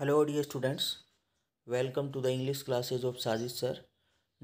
hello dear students welcome to the English classes of Sajid sir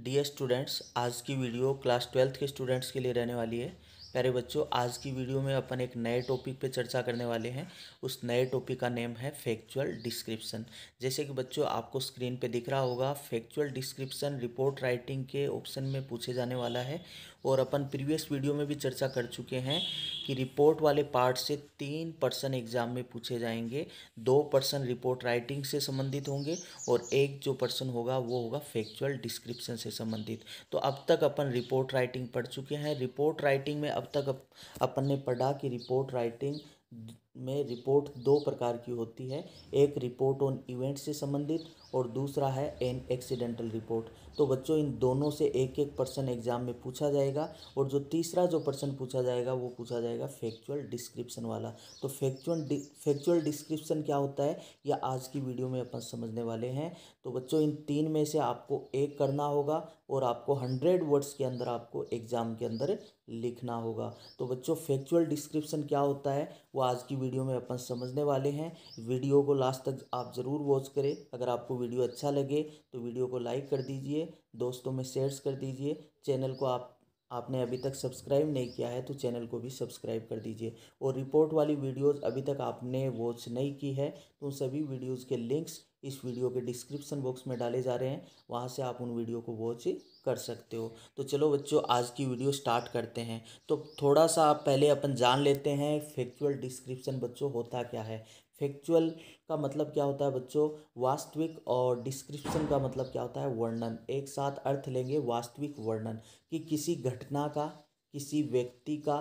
dear students आज की video class twelfth के students के लिए रहने वाली है प्यारे बच्चों आज की वीडियो में अपन एक नए टॉपिक पे चर्चा करने वाले हैं उस नए टॉपिक का नेम है फैक्चुअल डिस्क्रिप्शन जैसे कि बच्चों आपको स्क्रीन पे दिख रहा होगा फैक्चुअल डिस्क्रिप्शन रिपोर्ट राइटिंग के ऑप्शन में पूछे जाने वाला है और अपन प्रीवियस वीडियो में भी चर्चा कर चुके हैं कि रिपोर्ट वाले पार्ट से तीन पर्सन एग्जाम में पूछे जाएंगे दो पर्सन रिपोर्ट राइटिंग से संबंधित होंगे और एक जो पर्सन होगा वो होगा फैक्चुअल डिस्क्रिप्शन से संबंधित तो अब तक अपन रिपोर्ट राइटिंग पढ़ चुके हैं रिपोर्ट राइटिंग में अब तक अपन ने पढ़ा कि रिपोर्ट राइटिंग में रिपोर्ट दो प्रकार की होती है एक रिपोर्ट ऑन इवेंट से संबंधित और दूसरा है एन एक्सीडेंटल रिपोर्ट तो बच्चों इन दोनों से एक एक पर्सन एग्जाम में पूछा जाएगा और जो तीसरा जो पर्सन पूछा जाएगा वो पूछा जाएगा फैक्चुअल डिस्क्रिप्शन वाला तो फैक्चुअल फैक्चुअल डिस्क्रिप्शन क्या होता है यह आज की वीडियो में अपन समझने वाले हैं तो बच्चों इन तीन में से आपको एक करना होगा और आपको हंड्रेड वर्ड्स के अंदर आपको एग्जाम के अंदर लिखना होगा तो बच्चों फैक्चुअल डिस्क्रिप्शन क्या होता है वो आज की वीडियो में अपन समझने वाले हैं वीडियो को लास्ट तक आप ज़रूर वॉच करें अगर आपको वीडियो अच्छा लगे तो वीडियो को लाइक कर दीजिए दोस्तों में शेयर्स कर दीजिए चैनल को आप आपने अभी तक सब्सक्राइब नहीं किया है तो चैनल को भी सब्सक्राइब कर दीजिए और रिपोर्ट वाली वीडियोस अभी तक आपने वॉच नहीं की है तो उन सभी वीडियोस के लिंक्स इस वीडियो के डिस्क्रिप्शन बॉक्स में डाले जा रहे हैं वहाँ से आप उन वीडियो को वॉच कर सकते हो तो चलो बच्चों आज की वीडियो स्टार्ट करते हैं तो थोड़ा सा पहले अपन जान लेते हैं फैक्चुअल डिस्क्रिप्शन बच्चों होता क्या है फैक्चुअल का मतलब क्या होता है बच्चों वास्तविक और डिस्क्रिप्शन का मतलब क्या होता है वर्णन एक साथ अर्थ लेंगे वास्तविक वर्णन कि किसी घटना का किसी व्यक्ति का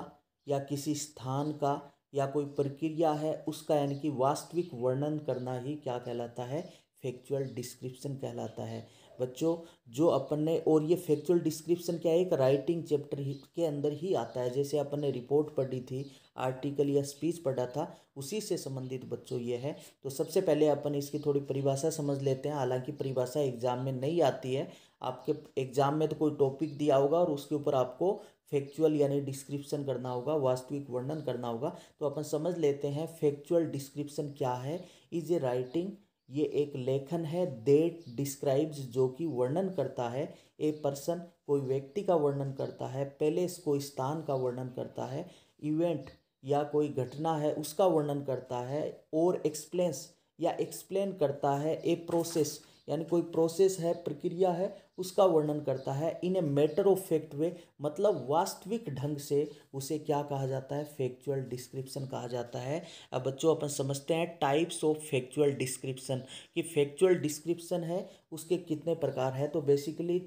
या किसी स्थान का या कोई प्रक्रिया है उसका यानी कि वास्तविक वर्णन करना ही क्या कहलाता है फैक्चुअल डिस्क्रिप्शन कहलाता है बच्चों जो अपन ने और ये फैक्चुअल डिस्क्रिप्शन क्या है एक राइटिंग चैप्टर के अंदर ही आता है जैसे अपन ने रिपोर्ट पढ़ी थी आर्टिकल या स्पीच पढ़ा था उसी से संबंधित बच्चों ये है तो सबसे पहले अपन इसकी थोड़ी परिभाषा समझ लेते हैं हालांकि परिभाषा एग्जाम में नहीं आती है आपके एग्जाम में तो कोई टॉपिक दिया होगा और उसके ऊपर आपको फैक्चुअल यानी डिस्क्रिप्शन करना होगा वास्तविक वर्णन करना होगा तो अपन समझ लेते हैं फैक्चुअल डिस्क्रिप्शन क्या है इज ए राइटिंग ये एक लेखन है देट डिस्क्राइब्स जो कि वर्णन करता है ए पर्सन कोई व्यक्ति का वर्णन करता है पैलेस कोई स्थान का वर्णन करता है इवेंट या कोई घटना है उसका वर्णन करता है और एक्सप्लेन्स या एक्सप्लेन करता है ए प्रोसेस यानी कोई प्रोसेस है प्रक्रिया है उसका वर्णन करता है in a matter of fact way मतलब वास्तविक ढंग से उसे क्या कहा जाता है फैक्चुअल डिस्क्रिप्शन कहा जाता है अब बच्चों अपन समझते हैं टाइप्स ऑफ फैक्चुअल डिस्क्रिप्शन कि फैक्चुअल डिस्क्रिप्शन है उसके कितने प्रकार है तो बेसिकली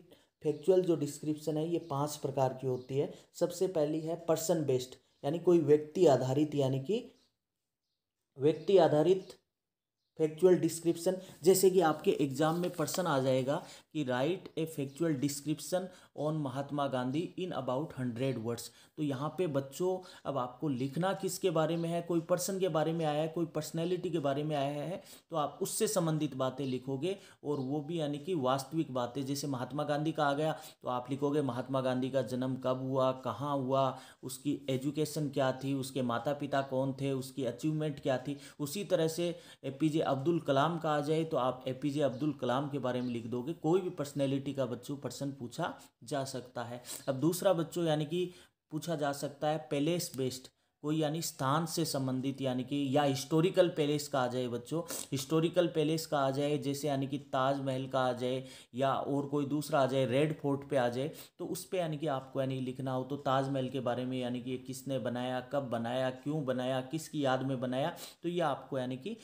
फैक्चुअल जो डिस्क्रिप्शन है ये पाँच प्रकार की होती है सबसे पहली है पर्सन बेस्ड यानी कोई व्यक्ति आधारित यानी कि व्यक्ति आधारित फैक्चुअल डिस्क्रिप्शन जैसे कि आपके एग्जाम में पर्सन आ जाएगा कि write a factual description on Mahatma Gandhi in about hundred words तो यहाँ पे बच्चों अब आपको लिखना किसके बारे में है कोई पर्सन के बारे में आया है कोई पर्सनैलिटी के बारे में आया है तो आप उससे संबंधित बातें लिखोगे और वो भी यानी कि वास्तविक बातें जैसे महात्मा गांधी का आ गया तो आप लिखोगे महात्मा गांधी का जन्म कब हुआ कहाँ हुआ उसकी एजुकेशन क्या थी उसके माता पिता कौन थे उसकी अचीवमेंट क्या थी उसी तरह से ए पी जे अब्दुल कलाम का आ जाए तो आप ए पी जे अब्दुल कलाम के बारे में लिख दोगे कोई भी पर्सनैलिटी का बच्चों पर्सन पूछा जा सकता है अब दूसरा बच्चों यानी कि पूछा जा सकता है पैलेस बेस्ड कोई यानी स्थान से संबंधित यानी कि या हिस्टोरिकल पैलेस का आ जाए बच्चों हिस्टोरिकल पैलेस का आ जाए जैसे यानी कि ताजमहल का आ जाए या और कोई दूसरा आ जाए रेड फोर्ट पे आ जाए तो उस पर यानी कि आपको यानी लिखना हो तो ताजमहल के बारे में यानी कि ये किसने बनाया कब बनाया क्यों बनाया किसकी याद में बनाया तो ये आपको यानी कि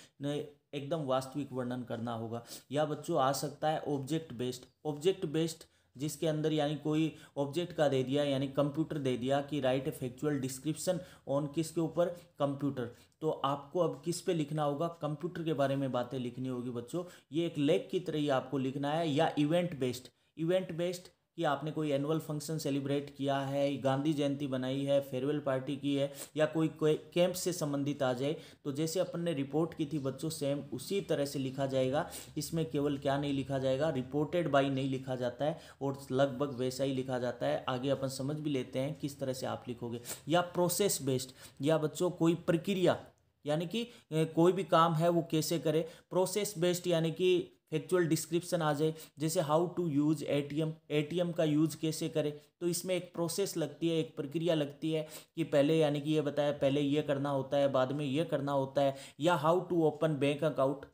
एकदम वास्तविक वर्णन करना होगा या बच्चों आ सकता है ऑब्जेक्ट बेस्ड ऑब्जेक्ट बेस्ड जिसके अंदर यानी कोई ऑब्जेक्ट का दे दिया यानी कंप्यूटर दे दिया कि write a factual description on किसके ऊपर कंप्यूटर तो आपको अब किस पे लिखना होगा कंप्यूटर के बारे में बातें लिखनी होगी बच्चों ये एक लेख की तरह ही आपको लिखना है या इवेंट बेस्ड इवेंट बेस्ड कि आपने कोई एनुअल फंक्शन सेलिब्रेट किया है गांधी जयंती बनाई है फेयरवेल पार्टी की है या कोई कोई कैंप से संबंधित आ जाए तो जैसे अपन ने रिपोर्ट की थी बच्चों सेम उसी तरह से लिखा जाएगा इसमें केवल क्या नहीं लिखा जाएगा रिपोर्टेड बाई नहीं लिखा जाता है और लगभग वैसा ही लिखा जाता है आगे अपन समझ भी लेते हैं किस तरह से आप लिखोगे या प्रोसेस बेस्ड या बच्चों कोई प्रक्रिया यानी कि कोई भी काम है वो कैसे करे प्रोसेस बेस्ड यानी कि फैक्चुअल डिस्क्रिप्शन आ जाए जैसे how to use ATM ATM का यूज़ कैसे करें तो इसमें एक प्रोसेस लगती है एक प्रक्रिया लगती है कि पहले यानी कि ये बताया पहले ये करना होता है बाद में ये करना होता है या how to open bank account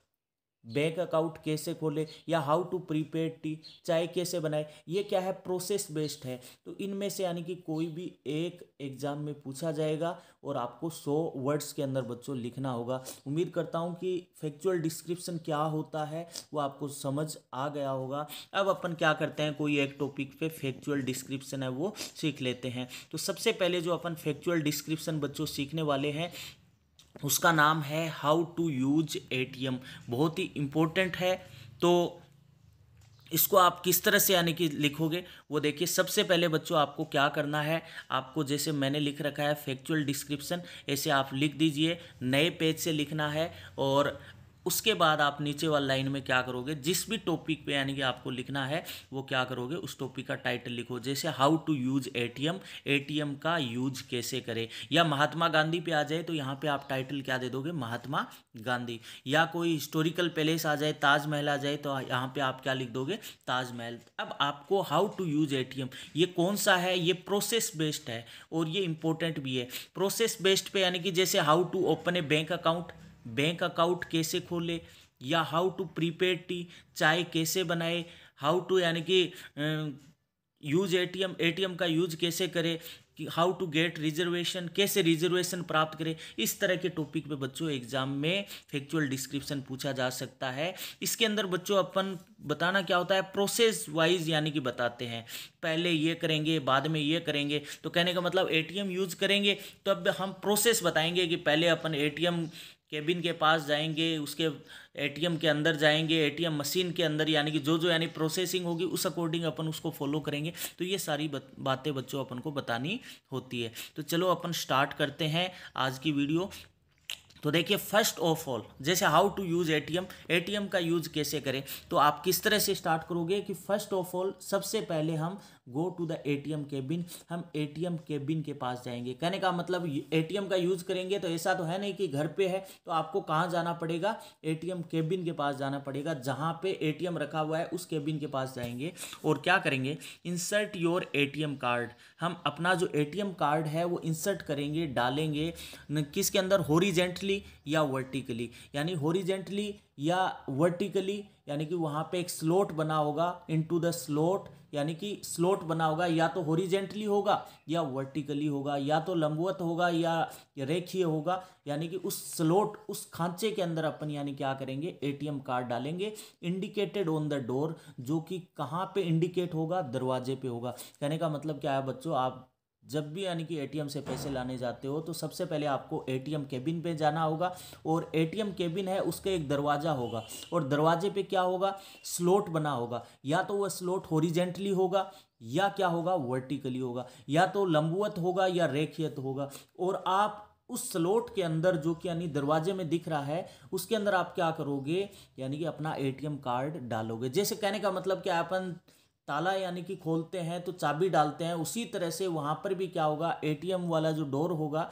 bank account कैसे खोले या हाउ टू प्रीपेड टी चाय कैसे बनाए ये क्या है प्रोसेस बेस्ड है तो इनमें से यानी कि कोई भी एक एग्ज़ाम में पूछा जाएगा और आपको सौ वर्ड्स के अंदर बच्चों लिखना होगा उम्मीद करता हूँ कि फैक्चुअल डिस्क्रिप्शन क्या होता है वो आपको समझ आ गया होगा अब अपन क्या करते हैं कोई एक टॉपिक पे फैक्चुअल डिस्क्रिप्शन है वो सीख लेते हैं तो सबसे पहले जो अपन फैक्चुअल डिस्क्रिप्शन बच्चों सीखने वाले हैं उसका नाम है हाउ टू यूज एटीएम बहुत ही इम्पोर्टेंट है तो इसको आप किस तरह से यानी कि लिखोगे वो देखिए सबसे पहले बच्चों आपको क्या करना है आपको जैसे मैंने लिख रखा है फैक्चुअल डिस्क्रिप्शन ऐसे आप लिख दीजिए नए पेज से लिखना है और उसके बाद आप नीचे वाली लाइन में क्या करोगे जिस भी टॉपिक पे यानी कि आपको लिखना है वो क्या करोगे उस टॉपिक का टाइटल लिखो जैसे how to use ATM ATM का यूज कैसे करें या महात्मा गांधी पे आ जाए तो यहाँ पे आप टाइटल क्या दे दोगे महात्मा गांधी या कोई हिस्टोरिकल पैलेस आ जाए ताजमहल आ जाए तो यहाँ पर आप क्या लिख दोगे ताजमहल अब आपको हाउ टू यूज ए ये कौन सा है ये प्रोसेस बेस्ड है और ये इंपॉर्टेंट भी है प्रोसेस बेस्ड पे यानी कि जैसे how to open a bank account bank account कैसे खोले या हाउ टू प्रीपेड टी चाय कैसे बनाए हाउ टू यानी कि यूज एटीएम एटीएम का यूज कैसे करें कि हाउ टू गेट रिजर्वेशन कैसे रिजर्वेशन प्राप्त करें इस तरह के टॉपिक पे बच्चों एग्जाम में फैक्चुअल डिस्क्रिप्शन पूछा जा सकता है इसके अंदर बच्चों अपन बताना क्या होता है प्रोसेस वाइज यानी कि बताते हैं पहले ये करेंगे बाद में ये करेंगे तो कहने का मतलब एटीएम यूज करेंगे तो अब हम प्रोसेस बताएंगे कि पहले अपन एटीएम केबिन के पास जाएंगे उसके एटीएम के अंदर जाएंगे एटीएम मशीन के अंदर यानी कि जो जो यानी प्रोसेसिंग होगी उस अकॉर्डिंग अपन उसको फॉलो करेंगे तो ये सारी बातें बच्चों अपन को बतानी होती है तो चलो अपन स्टार्ट करते हैं आज की वीडियो तो देखिए फर्स्ट ऑफ ऑल जैसे how to use ATM ATM का यूज़ कैसे करें तो आप किस तरह से स्टार्ट करोगे कि फर्स्ट ऑफ ऑल सबसे पहले हम go to the A T M cabin हम ए टी एम केबिन के पास जाएंगे कहने का मतलब ए टी एम का यूज़ करेंगे तो ऐसा तो है नहीं कि घर पे है तो आपको कहाँ जाना पड़ेगा ए टी एम केबिन के पास जाना पड़ेगा जहाँ पे एम रखा हुआ है उस केबिन के पास जाएंगे और क्या करेंगे insert your A T M card हम अपना जो ए टी एम कार्ड है वो इंसर्ट करेंगे डालेंगे किसके अंदर होरिजेंटली या वर्टिकली यानी होरिजेंटली या वर्टिकली यानी कि वहाँ पे एक स्लोट बना होगा इनटू द स्लोट यानी कि स्लोट बना होगा या तो होरिजेंटली होगा या वर्टिकली होगा या तो लंबवत होगा या रेखीय होगा यानी कि उस स्लोट उस खांचे के अंदर अपन यानी क्या करेंगे एटीएम कार्ड डालेंगे इंडिकेटेड ऑन द डोर जो कि कहाँ पे इंडिकेट होगा दरवाजे पे होगा कहने का मतलब क्या है बच्चों आप जब भी यानी कि एटीएम से पैसे लाने जाते हो तो सबसे पहले आपको एटीएम केबिन पे जाना होगा और एटीएम केबिन है उसका एक दरवाज़ा होगा और दरवाजे पे क्या होगा स्लोट बना होगा या तो वह स्लोट होरिजेंटली होगा या क्या होगा वर्टिकली होगा या तो लंबवत होगा या रेखियत होगा और आप उस स्लोट के अंदर जो कि यानी दरवाजे में दिख रहा है उसके अंदर आप क्या करोगे यानी कि अपना एटीएम कार्ड डालोगे जैसे कहने का मतलब क्या अपन ताला यानी कि खोलते हैं तो चाबी डालते हैं उसी तरह से वहाँ पर भी क्या होगा एटीएम वाला जो डोर होगा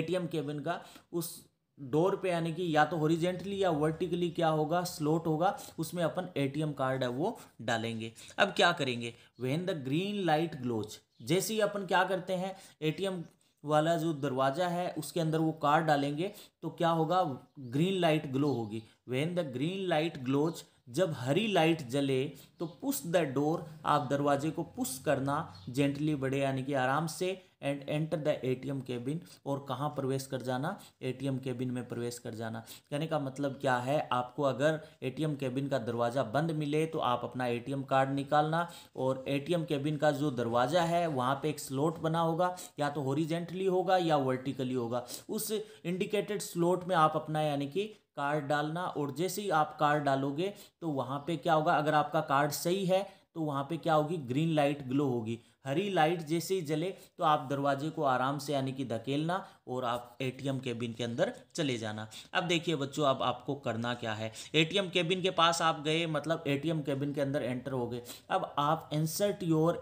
एटीएम केबिन का उस डोर पे यानी कि या तो हॉरिजेंटली या वर्टिकली क्या होगा स्लोट होगा उसमें अपन एटीएम कार्ड है वो डालेंगे अब क्या करेंगे when the green light glows जैसे ही अपन क्या करते हैं एटीएम वाला जो दरवाज़ा है उसके अंदर वो कार्ड डालेंगे तो क्या होगा ग्रीन लाइट ग्लो होगी when the green light glows जब हरी लाइट जले तो पुश द डोर आप दरवाजे को पुश करना जेंटली बड़े यानी कि आराम से and enter the ATM cabin और कहाँ प्रवेश कर जाना एटीएम केबिन में प्रवेश कर जाना कहने का मतलब क्या है आपको अगर एटीएम केबिन का दरवाज़ा बंद मिले तो आप अपना एटीएम कार्ड निकालना और एटीएम केबिन का जो दरवाज़ा है वहाँ पे एक स्लॉट बना होगा या तो हॉरिजेंटली होगा या वर्टिकली होगा उस इंडिकेटेड स्लॉट में आप अपना यानी कि कार्ड डालना और जैसे ही आप कार्ड डालोगे तो वहाँ पे क्या होगा अगर आपका कार्ड सही है तो वहाँ पे क्या होगी ग्रीन लाइट ग्लो होगी हरी लाइट जैसे ही जले तो आप दरवाजे को आराम से यानी कि धकेलना और आप एटीएम केबिन के अंदर चले जाना अब देखिए बच्चों अब आपको करना क्या है एटीएम केबिन के पास आप गए मतलब एटीएम केबिन के अंदर एंटर हो गए अब आप इंसर्ट योर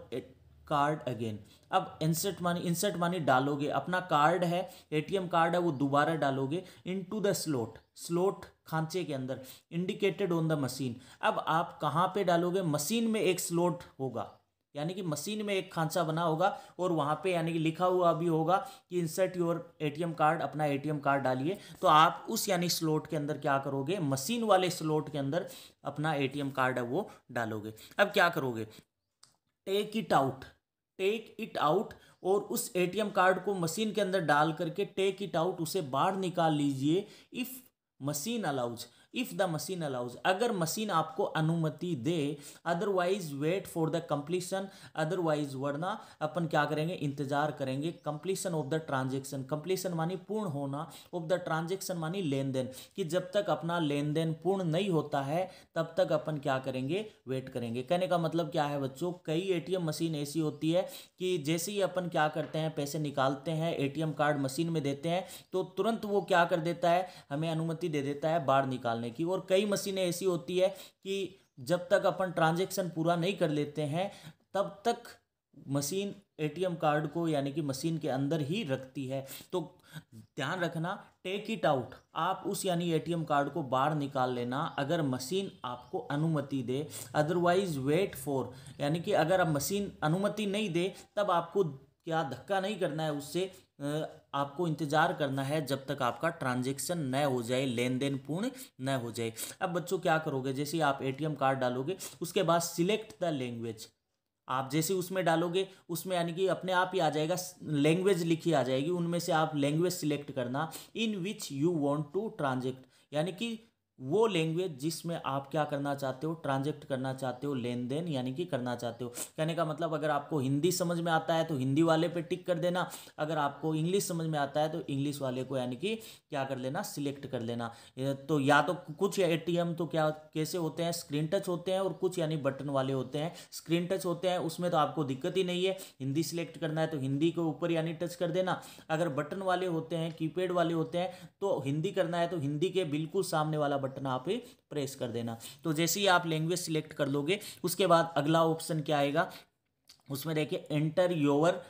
कार्ड अगेन अब इंसर्ट मानी इंसर्ट मानी डालोगे अपना कार्ड है एटीएम कार्ड है वो दोबारा डालोगे इनटू द स्लोट स्लोट खांचे के अंदर इंडिकेटेड ऑन द मशीन अब आप कहाँ पे डालोगे मशीन में एक स्लोट होगा यानी कि मशीन में एक खांचा बना होगा और वहाँ पे यानी कि लिखा हुआ भी होगा कि इंसर्ट योर एटीएम कार्ड अपना एटीएम कार्ड डालिए तो आप उस यानी स्लोट के अंदर क्या करोगे मशीन वाले स्लोट के अंदर अपना एटीएम कार्ड है वो डालोगे अब क्या करोगे take it out take it out और उस एटीएम कार्ड को मशीन के अंदर डाल करके टेक इट आउट उसे बाहर निकाल लीजिए if machine allows if the machine allows अगर मशीन आपको अनुमति दे otherwise wait for the completion otherwise वरना अपन क्या करेंगे इंतजार करेंगे completion of the transaction completion मानी पूर्ण होना ऑफ द ट्रांजेक्शन मानी लेन देन कि जब तक अपना लेन देन पूर्ण नहीं होता है तब तक अपन क्या करेंगे वेट करेंगे कहने का मतलब क्या है बच्चों कई ए मशीन ऐसी होती है कि जैसे ही अपन क्या करते हैं पैसे निकालते हैं ए कार्ड मशीन में देते हैं तो तुरंत वो क्या कर देता है हमें अनुमति दे देता है बाहर निकालने निकालने की और कई मशीनें ऐसी होती है कि जब तक अपन ट्रांजेक्शन पूरा नहीं कर लेते हैं तब तक मशीन एटीएम कार्ड को यानी कि मशीन के अंदर ही रखती है तो ध्यान रखना टेक इट आउट आप उस यानी एटीएम कार्ड को बाहर निकाल लेना अगर मशीन आपको अनुमति दे अदरवाइज वेट फॉर यानी कि अगर आप मशीन अनुमति नहीं दे तब आपको क्या धक्का नहीं करना है उससे आपको इंतज़ार करना है जब तक आपका ट्रांजेक्शन न हो जाए लेन देन पूर्ण न हो जाए अब बच्चों क्या करोगे जैसे आप ए कार्ड डालोगे उसके बाद सिलेक्ट द लैंग्वेज आप जैसे उसमें डालोगे उसमें यानी कि अपने आप ही आ जाएगा लैंग्वेज लिखी आ जाएगी उनमें से आप लैंग्वेज सिलेक्ट करना in which you want to transact यानी कि वो लैंग्वेज जिसमें आप क्या करना चाहते हो ट्रांजेक्ट करना चाहते हो लेन देन यानी कि करना चाहते हो कहने का मतलब अगर आपको हिंदी समझ में आता है तो हिंदी वाले पे टिक कर देना अगर आपको इंग्लिश समझ में आता है तो इंग्लिश वाले को यानी कि क्या कर लेना सिलेक्ट कर लेना तो या तो कुछ ए तो क्या कैसे होते हैं स्क्रीन टच होते हैं और कुछ यानी बटन वाले होते हैं स्क्रीन टच होते हैं उसमें तो आपको दिक्कत ही नहीं है हिंदी सिलेक्ट करना है तो हिंदी के ऊपर यानी टच कर देना अगर बटन वाले होते हैं कीपैड वाले होते हैं तो हिंदी करना है तो हिंदी के बिल्कुल सामने वाला बटन आप प्रेस कर देना तो जैसे ही आप लैंग्वेज सिलेक्ट कर लोगे उसके बाद अगला ऑप्शन क्या आएगा उसमें देखिए enter your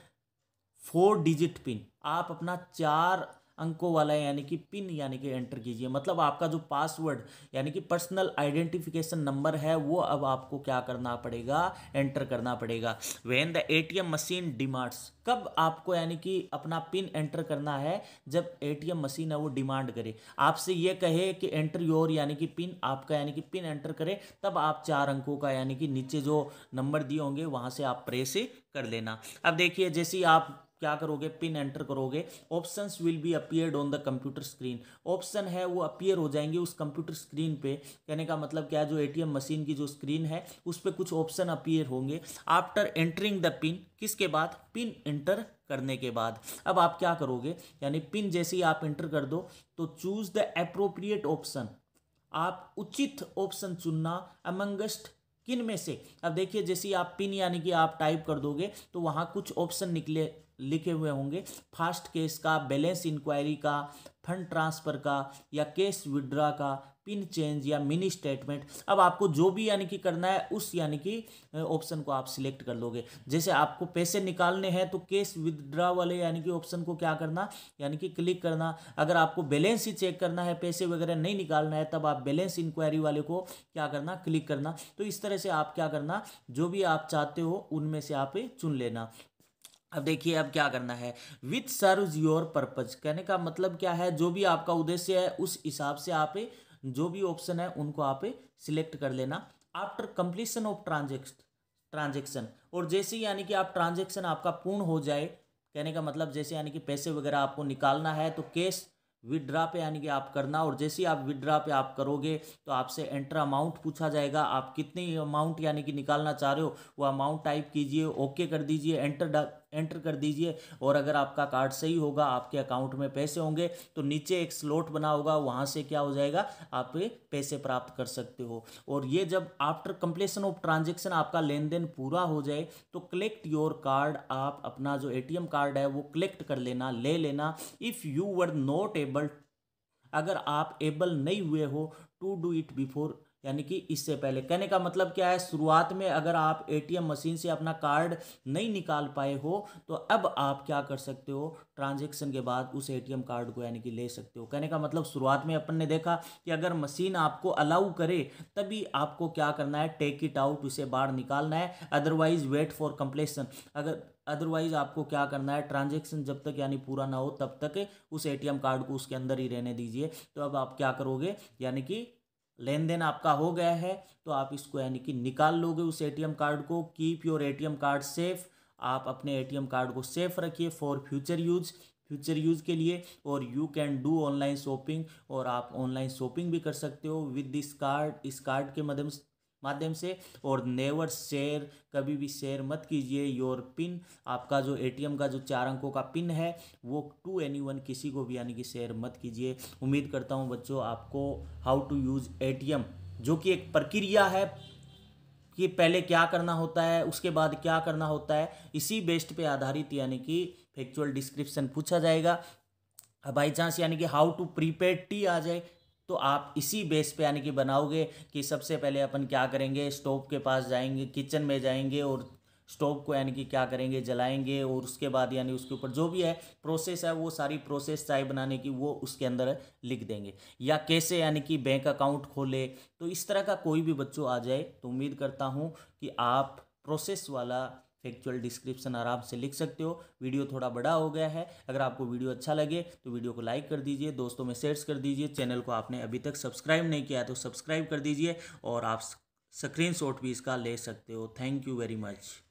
four digit pin आप अपना चार अंकों वाला यानी कि पिन यानी कि एंटर कीजिए मतलब आपका जो पासवर्ड यानी कि पर्सनल आइडेंटिफिकेशन नंबर है वो अब आपको क्या करना पड़ेगा एंटर करना पड़ेगा when the ATM machine demands कब आपको यानी कि अपना पिन एंटर करना है जब एटीएम मशीन है वो डिमांड करे आपसे ये कहे कि एंटर योर यानी कि पिन आपका यानी कि पिन एंटर करे तब आप चार अंकों का यानी कि नीचे जो नंबर दिए होंगे वहाँ से आप प्रेस कर लेना अब देखिए जैसे आप क्या करोगे पिन एंटर करोगे option will be appeared on the computer screen option है वो अपियर हो जाएंगे उस कंप्यूटर स्क्रीन पे कहने का मतलब क्या है जो एटीएम मशीन की जो स्क्रीन है उस पर कुछ ऑप्शन अपियर होंगे आफ्टर एंटरिंग द पिन किसके बाद पिन एंटर करने के बाद अब आप क्या करोगे यानी पिन जैसे ही आप एंटर कर दो तो चूज द अप्रोप्रिएट ऑप्शन आप उचित ऑप्शन चुनना अमंगस्ट किन में से अब देखिए जैसे आप पिन यानी कि आप टाइप कर दोगे तो वहाँ कुछ ऑप्शन निकले लिखे हुए होंगे फास्ट केस का बैलेंस इंक्वायरी का फंड ट्रांसफ़र का या केस विड्रा का पिन चेंज या मिनी स्टेटमेंट अब आपको जो भी यानी कि करना है उस यानी कि ऑप्शन को आप सिलेक्ट कर लोगे जैसे आपको पैसे निकालने हैं तो केस विदड्रा वाले यानी कि ऑप्शन को क्या करना यानी कि क्लिक करना अगर आपको बैलेंस ही चेक करना है पैसे वगैरह नहीं निकालना है तब आप बैलेंस इंक्वायरी वाले को क्या करना क्लिक करना तो इस तरह से आप क्या करना जो भी आप चाहते हो उनमें से आप चुन लेना अब देखिए अब क्या करना है विथ सर्व योर पर्पज कहने का मतलब क्या है जो भी आपका उद्देश्य है उस हिसाब से आप जो भी ऑप्शन है उनको आप सिलेक्ट कर लेना after completion of transact transaction और जैसे यानी कि आप ट्रांजेक्शन आपका पूर्ण हो जाए कहने का मतलब जैसे यानी कि पैसे वगैरह आपको निकालना है तो कैश विदड्रा पे यानी कि आप करना और जैसे ही आप विदड्रा पे आप करोगे तो आपसे एंटर अमाउंट पूछा जाएगा आप कितनी अमाउंट यानी कि निकालना चाह रहे हो वो अमाउंट टाइप कीजिए ओके कर दीजिए एंटर एंटर कर दीजिए और अगर आपका कार्ड सही होगा आपके अकाउंट में पैसे होंगे तो नीचे एक स्लॉट बना होगा वहाँ से क्या हो जाएगा आप पैसे प्राप्त कर सकते हो और ये जब आफ्टर कंप्लीसन ऑफ ट्रांजेक्शन आपका लेन देन पूरा हो जाए तो कलेक्ट योर कार्ड आप अपना जो ए कार्ड है वो कलेक्ट कर लेना ले लेना if you were not able अगर आप एबल नहीं हुए हो टू डू इट बिफोर यानी कि इससे पहले कहने का मतलब क्या है शुरुआत में अगर आप एटीएम मशीन से अपना कार्ड नहीं निकाल पाए हो तो अब आप क्या कर सकते हो ट्रांजेक्शन के बाद उस एटीएम कार्ड को यानी कि ले सकते हो कहने का मतलब शुरुआत में अपन ने देखा कि अगर मशीन आपको अलाउ करे तभी आपको क्या करना है टेक इट आउट उसे बाहर निकालना है अदरवाइज वेट फॉर कंप्लेसन अगर अदरवाइज आपको क्या करना है ट्रांजेक्शन जब तक यानी पूरा ना हो तब तक उस एटीएम कार्ड को उसके अंदर ही रहने दीजिए तो अब आप क्या करोगे यानी कि लेन देन आपका हो गया है तो आप इसको यानी कि निकाल लोगे उस एटीएम कार्ड को keep your ATM card safe आप अपने एटीएम कार्ड को सेफ रखिए for future use future use के लिए और you can do online shopping और आप ऑनलाइन शॉपिंग भी कर सकते हो विद दिस कार्ड इस कार्ड के माध्यम से माध्यम से और नेवर शेयर कभी भी शेयर मत कीजिए योर पिन आपका जो एटीएम का जो चार अंकों का पिन है वो टू एनी वन किसी को भी यानी कि शेयर मत कीजिए उम्मीद करता हूँ बच्चों आपको हाउ टू यूज़ एटीएम जो कि एक प्रक्रिया है कि पहले क्या करना होता है उसके बाद क्या करना होता है इसी बेस्ट पे आधारित यानी कि फैक्चुअल डिस्क्रिप्शन पूछा जाएगा बाई चांस यानी कि हाउ टू प्रीपेड टी आ जाए तो आप इसी बेस पे यानी कि बनाओगे कि सबसे पहले अपन क्या करेंगे स्टोव के पास जाएंगे किचन में जाएंगे और स्टोव को यानी कि क्या करेंगे जलाएंगे और उसके बाद यानी उसके ऊपर जो भी है प्रोसेस है वो सारी प्रोसेस चाय बनाने की वो उसके अंदर लिख देंगे या कैसे यानी कि बैंक अकाउंट खोले तो इस तरह का कोई भी बच्चों आ जाए तो उम्मीद करता हूँ कि आप प्रोसेस वाला एक्चुअल डिस्क्रिप्शन आराम से लिख सकते हो वीडियो थोड़ा बड़ा हो गया है अगर आपको वीडियो अच्छा लगे तो वीडियो को लाइक कर दीजिए दोस्तों में शेयर्स कर दीजिए चैनल को आपने अभी तक सब्सक्राइब नहीं किया तो सब्सक्राइब कर दीजिए और आप स्क्रीन भी इसका ले सकते हो थैंक यू वेरी मच